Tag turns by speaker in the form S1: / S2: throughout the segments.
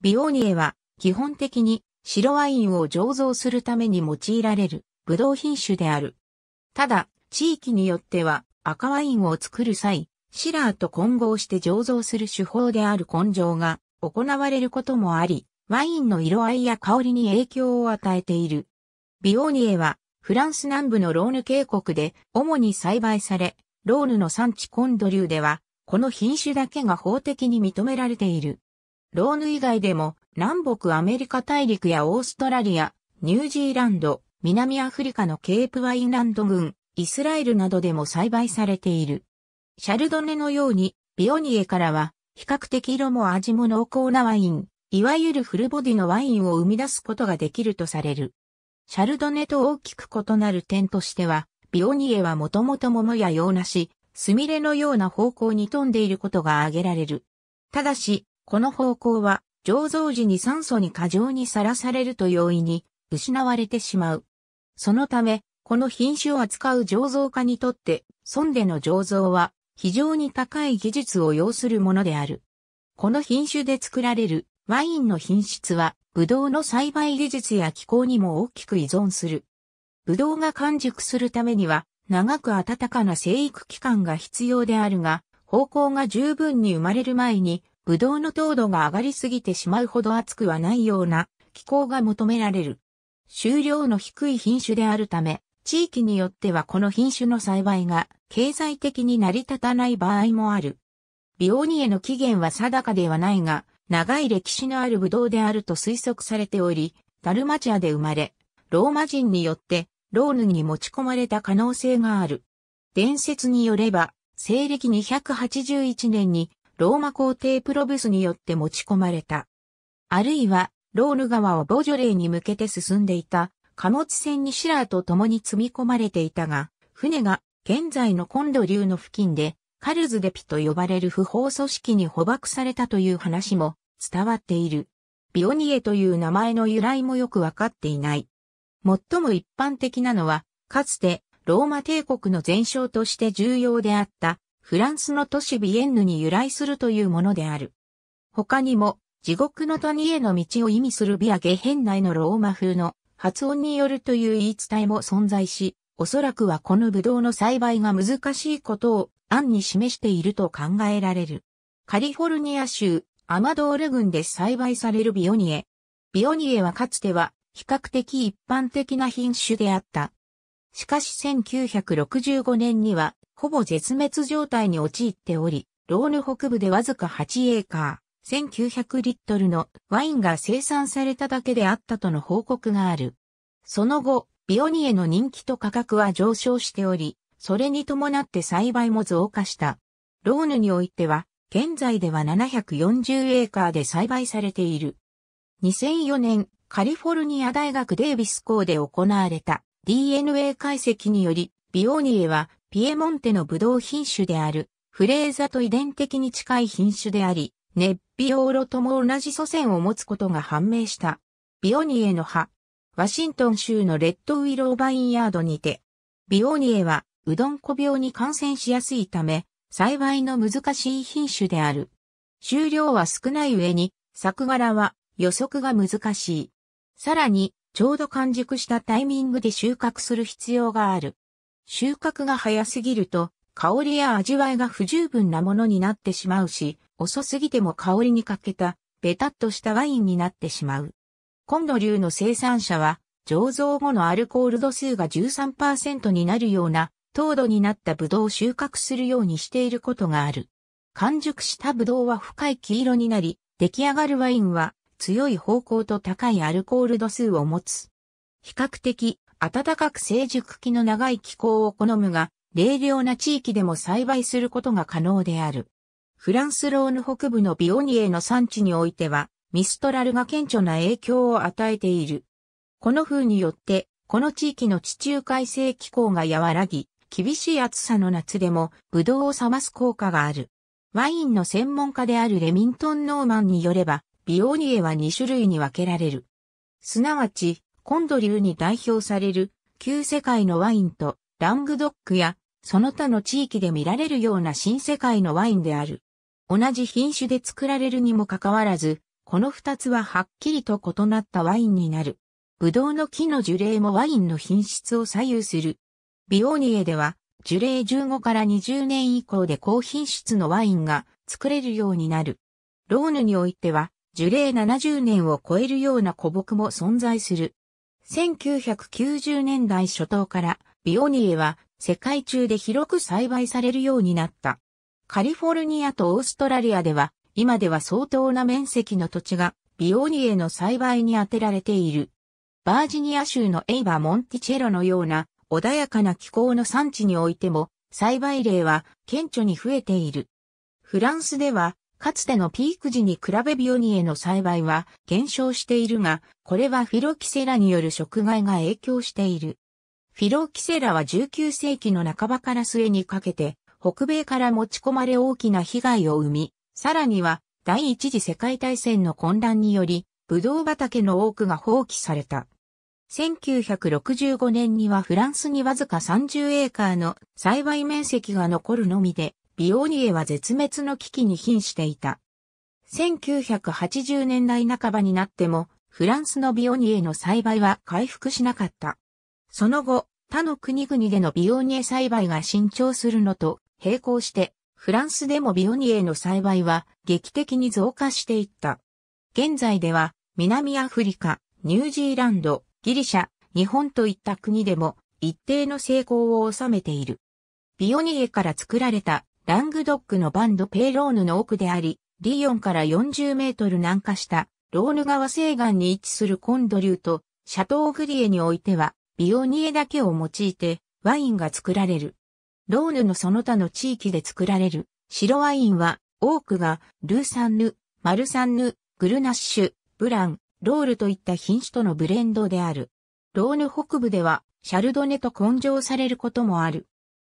S1: ビオーニエは基本的に白ワインを醸造するために用いられるブドウ品種である。ただ、地域によっては赤ワインを作る際、シラーと混合して醸造する手法である根性が行われることもあり、ワインの色合いや香りに影響を与えている。ビオーニエはフランス南部のローヌ渓谷で主に栽培され、ローヌの産地コンドリューでは、この品種だけが法的に認められている。ローヌ以外でも南北アメリカ大陸やオーストラリア、ニュージーランド、南アフリカのケープワインランド群、イスラエルなどでも栽培されている。シャルドネのように、ビオニエからは、比較的色も味も濃厚なワイン、いわゆるフルボディのワインを生み出すことができるとされる。シャルドネと大きく異なる点としては、ビオニエはもともと桃や洋梨、スミレのような方向に飛んでいることが挙げられる。ただし、この方向は、醸造時に酸素に過剰にさらされると容易に失われてしまう。そのため、この品種を扱う醸造家にとって、損での醸造は非常に高い技術を要するものである。この品種で作られるワインの品質は、ブドウの栽培技術や気候にも大きく依存する。ブドウが完熟するためには、長く暖かな生育期間が必要であるが、方向が十分に生まれる前に、ブドウの糖度が上がりすぎてしまうほど熱くはないような気候が求められる。収量の低い品種であるため、地域によってはこの品種の栽培が経済的に成り立たない場合もある。ビオニエの起源は定かではないが、長い歴史のあるブドウであると推測されており、ダルマチアで生まれ、ローマ人によってローヌに持ち込まれた可能性がある。伝説によれば、西暦281年にローマ皇帝プロブスによって持ち込まれた。あるいは、ロール川をボジョレーに向けて進んでいた貨物船にシラーと共に積み込まれていたが、船が現在のコンド流の付近でカルズデピと呼ばれる不法組織に捕獲されたという話も伝わっている。ビオニエという名前の由来もよくわかっていない。最も一般的なのは、かつてローマ帝国の前哨として重要であったフランスの都市ビエンヌに由来するというものである。他にも、地獄の谷への道を意味するビアゲヘン内のローマ風の発音によるという言い伝えも存在し、おそらくはこのブドウの栽培が難しいことを案に示していると考えられる。カリフォルニア州アマドール郡で栽培されるビオニエ。ビオニエはかつては比較的一般的な品種であった。しかし1965年にはほぼ絶滅状態に陥っており、ローヌ北部でわずか8エーカー、1900リットルのワインが生産されただけであったとの報告がある。その後、ビオニエの人気と価格は上昇しており、それに伴って栽培も増加した。ローヌにおいては、現在では740エーカーで栽培されている。2004年、カリフォルニア大学デイビス校で行われた DNA 解析により、ビオニエはピエモンテのブドウ品種である、フレーザと遺伝的に近い品種であり、ネッピオーロとも同じ祖先を持つことが判明した。ビオニエの葉。ワシントン州のレッドウィローバインヤードにて。ビオニエは、うどんこ病に感染しやすいため、栽培の難しい品種である。収量は少ない上に、作柄は予測が難しい。さらに、ちょうど完熟したタイミングで収穫する必要がある。収穫が早すぎると、香りや味わいが不十分なものになってしまうし、遅すぎても香りに欠けた、ベタっとしたワインになってしまう。今度流の生産者は、醸造後のアルコール度数が13%になるような、糖度になったブドウを収穫するようにしていることがある。完熟したブドウは深い黄色になり、出来上がるワインは強い方向と高いアルコール度数を持つ。比較的暖かく成熟期の長い気候を好むが、冷涼な地域でも栽培することが可能である。フランスローヌ北部のビオニエの産地においては、ミストラルが顕著な影響を与えている。この風によって、この地域の地中海性気候が和らぎ、厳しい暑さの夏でも、ブドウを冷ます効果がある。ワインの専門家であるレミントン・ノーマンによれば、ビオニエは2種類に分けられる。すなわち、コンドリューに代表される旧世界のワインとラングドックやその他の地域で見られるような新世界のワインである。同じ品種で作られるにもかかわらず、この二つははっきりと異なったワインになる。ブドウの木の樹齢もワインの品質を左右する。ビオーニエでは、樹齢15から20年以降で高品質のワインが作れるようになる。ローヌにおいては、樹齢70年を超えるような古木も存在する。1990年代初頭からビオニエは世界中で広く栽培されるようになった。カリフォルニアとオーストラリアでは今では相当な面積の土地がビオニエの栽培に当てられている。バージニア州のエイバ・モンティチェロのような穏やかな気候の産地においても栽培例は顕著に増えている。フランスではかつてのピーク時に比べビオニエの栽培は減少しているが、これはフィロキセラによる食害が影響している。フィロキセラは19世紀の半ばから末にかけて、北米から持ち込まれ大きな被害を生み、さらには第一次世界大戦の混乱により、ブドウ畑の多くが放棄された。1965年にはフランスにわずか30エーカーの栽培面積が残るのみで、ビオニエは絶滅の危機に瀕していた。1980年代半ばになっても、フランスのビオニエの栽培は回復しなかった。その後、他の国々でのビオニエ栽培が伸長するのと並行して、フランスでもビオニエの栽培は劇的に増加していった。現在では、南アフリカ、ニュージーランド、ギリシャ、日本といった国でも一定の成功を収めている。ビオニエから作られたラングドックのバンドペイローヌの奥であり、リヨンから40メートル南下した、ローヌ川西岸に位置するコンドリューと、シャトーグリエにおいては、ビオニエだけを用いて、ワインが作られる。ローヌのその他の地域で作られる、白ワインは、多くが、ルーサンヌ、マルサンヌ、グルナッシュ、ブラン、ロールといった品種とのブレンドである。ローヌ北部では、シャルドネと混性されることもある。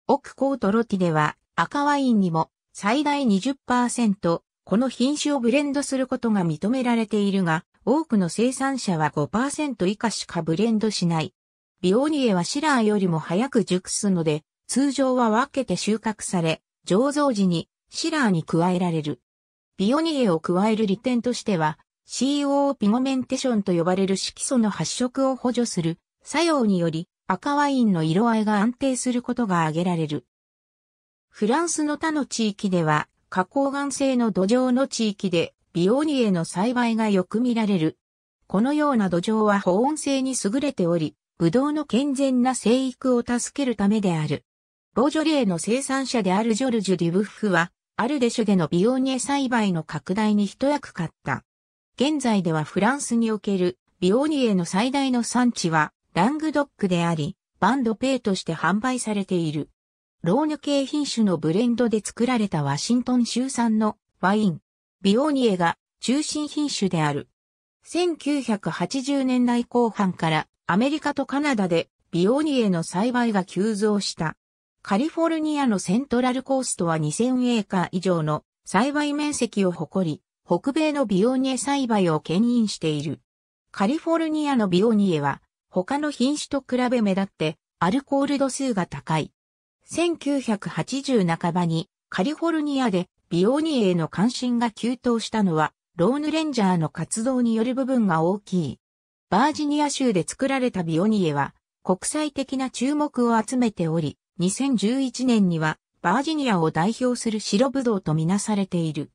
S1: 奥コートロティでは、赤ワインにも最大20%、この品種をブレンドすることが認められているが、多くの生産者は5%以下しかブレンドしない。ビオニエはシラーよりも早く熟すので、通常は分けて収穫され、醸造時にシラーに加えられる。ビオニエを加える利点としては、CO ピゴメンテションと呼ばれる色素の発色を補助する作用により赤ワインの色合いが安定することが挙げられる。フランスの他の地域では、花崗岩性の土壌の地域で、ビオニエの栽培がよく見られる。このような土壌は保温性に優れており、ブドウの健全な生育を助けるためである。ボジョレーの生産者であるジョルジュ・デュブフは、アルデシュでのビオニエ栽培の拡大に一役買った。現在ではフランスにおけるビオニエの最大の産地はラングドックであり、バンドペイとして販売されている。ローニュ系品種のブレンドで作られたワシントン州産のワイン。ビオーニエが中心品種である。1980年代後半からアメリカとカナダでビオーニエの栽培が急増した。カリフォルニアのセントラルコーストは2000エーカー以上の栽培面積を誇り、北米のビオニエ栽培を牽引している。カリフォルニアのビオニエは、他の品種と比べ目立って、アルコール度数が高い。1980半ばにカリフォルニアで美容にへの関心が急騰したのは、ローヌレンジャーの活動による部分が大きい。バージニア州で作られたビオニエは国際的な注目を集めており、2011年にはバージニアを代表する白ぶどうとみなされている。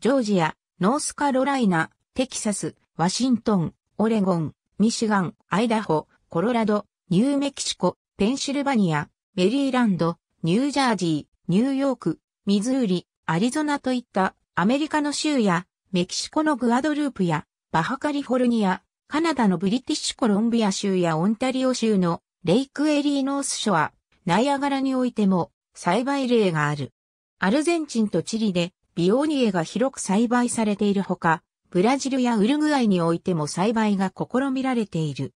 S1: ジョージア、ノースカロライナ、テキサス、ワシントン、オレゴン、ミシガン、アイダホ、コロラド、ニューメキシコ、ペンシルバニア、メリーランド、ニュージャージー、ニューヨーク、ミズーリ、アリゾナといったアメリカの州やメキシコのグアドループやバハカリフォルニア、カナダのブリティッシュコロンビア州やオンタリオ州のレイクエリーノースショア、ナイアガラにおいても栽培例がある。アルゼンチンとチリでビオニエが広く栽培されているほか、ブラジルやウルグアイにおいても栽培が試みられている。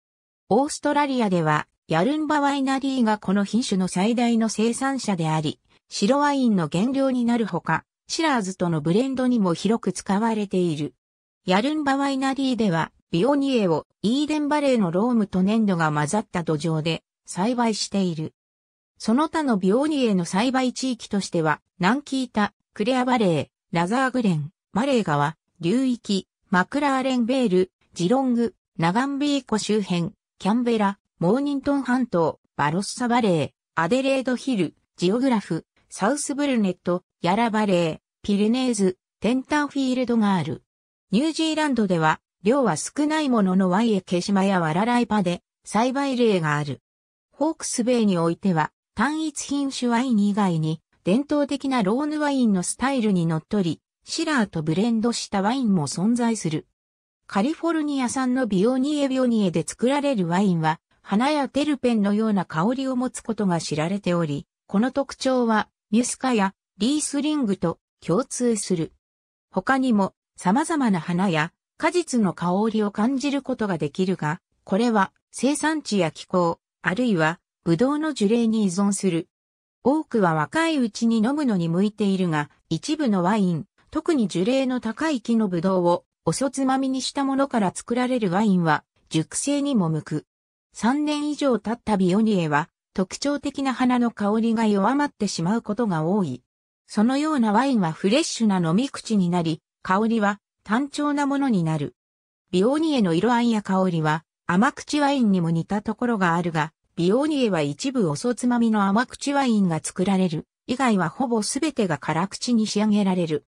S1: オーストラリアではヤルンバワイナリーがこの品種の最大の生産者であり、白ワインの原料になるほか、シラーズとのブレンドにも広く使われている。ヤルンバワイナリーでは、ビオニエをイーデンバレーのロームと粘土が混ざった土壌で栽培している。その他のビオニエの栽培地域としては、ナンキータ、クレアバレー、ラザーグレン、マレー川、流域、マクラーレンベール、ジロング、ナガンビー湖周辺、キャンベラ、モーニントン半島、バロッサバレー、アデレードヒル、ジオグラフ、サウスブルネット、ヤラバレー、ピレネーズ、テンターフィールドがある。ニュージーランドでは、量は少ないもののワイエケ島やワラライパで栽培例がある。ホークスベイにおいては、単一品種ワイン以外に、伝統的なローヌワインのスタイルにのっとり、シラーとブレンドしたワインも存在する。カリフォルニア産のビオニエビオニエで作られるワインは、花やテルペンのような香りを持つことが知られており、この特徴はミュスカやリースリングと共通する。他にも様々な花や果実の香りを感じることができるが、これは生産地や気候、あるいはブドウの樹齢に依存する。多くは若いうちに飲むのに向いているが、一部のワイン、特に樹齢の高い木のブドウをおそつまみにしたものから作られるワインは熟成にも向く。3年以上経ったビオニエは特徴的な花の香りが弱まってしまうことが多い。そのようなワインはフレッシュな飲み口になり、香りは単調なものになる。ビオニエの色合いや香りは甘口ワインにも似たところがあるが、ビオニエは一部おそつまみの甘口ワインが作られる。以外はほぼすべてが辛口に仕上げられる。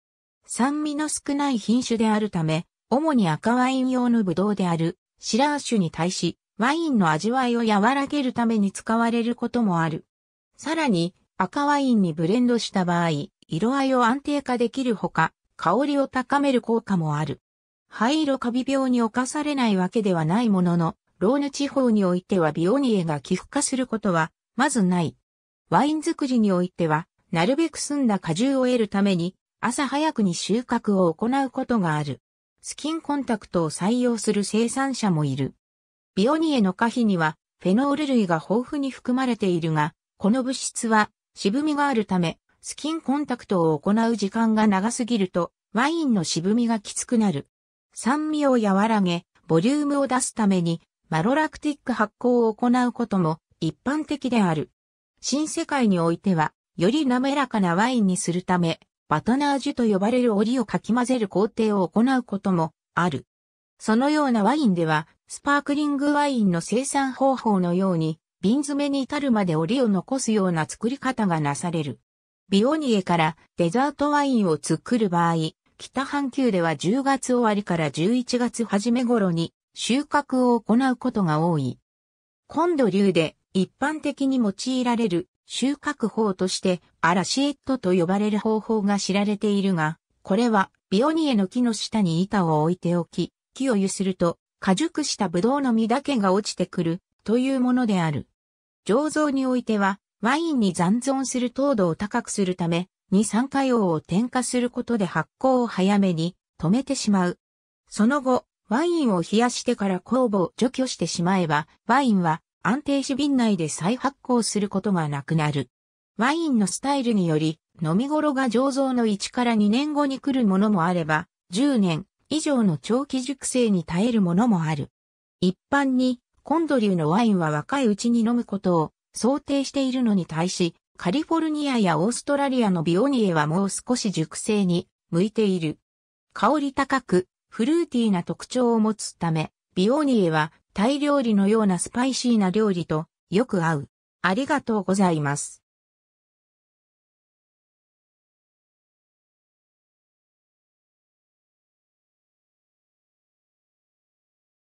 S1: 酸味の少ない品種であるため、主に赤ワイン用のブドウであるシラーシュに対し、ワインの味わいを和らげるために使われることもある。さらに、赤ワインにブレンドした場合、色合いを安定化できるほか、香りを高める効果もある。灰色カビ病に侵されないわけではないものの、ローヌ地方においてはビオニエが寄付化することは、まずない。ワイン作りにおいては、なるべく澄んだ果汁を得るために、朝早くに収穫を行うことがある。スキンコンタクトを採用する生産者もいる。ビオニエの可否には、フェノール類が豊富に含まれているが、この物質は渋みがあるため、スキンコンタクトを行う時間が長すぎると、ワインの渋みがきつくなる。酸味を和らげ、ボリュームを出すために、マロラクティック発酵を行うことも一般的である。新世界においては、より滑らかなワインにするため、バトナージュと呼ばれる檻をかき混ぜる工程を行うこともある。そのようなワインでは、スパークリングワインの生産方法のように、瓶詰めに至るまで折を残すような作り方がなされる。ビオニエからデザートワインを作る場合、北半球では10月終わりから11月初め頃に収穫を行うことが多い。今度流で一般的に用いられる収穫法としてアラシエットと呼ばれる方法が知られているが、これはビオニエの木の下に板を置いておき、木を揺すると果熟したブドウの実だけが落ちてくるというものである。醸造においては、ワインに残存する糖度を高くするため、二酸化硫黄を添加することで発酵を早めに止めてしまう。その後、ワインを冷やしてから酵母を除去してしまえば、ワインは安定し瓶内で再発酵することがなくなる。ワインのスタイルにより、飲み頃が醸造の1から2年後に来るものもあれば、10年、以上の長期熟成に耐えるものもある。一般に、コンドリューのワインは若いうちに飲むことを想定しているのに対し、カリフォルニアやオーストラリアのビオニエはもう少し熟成に向いている。香り高く、フルーティーな特徴を持つため、ビオニエはタイ料理のようなスパイシーな料理とよく合う。ありがとうございます。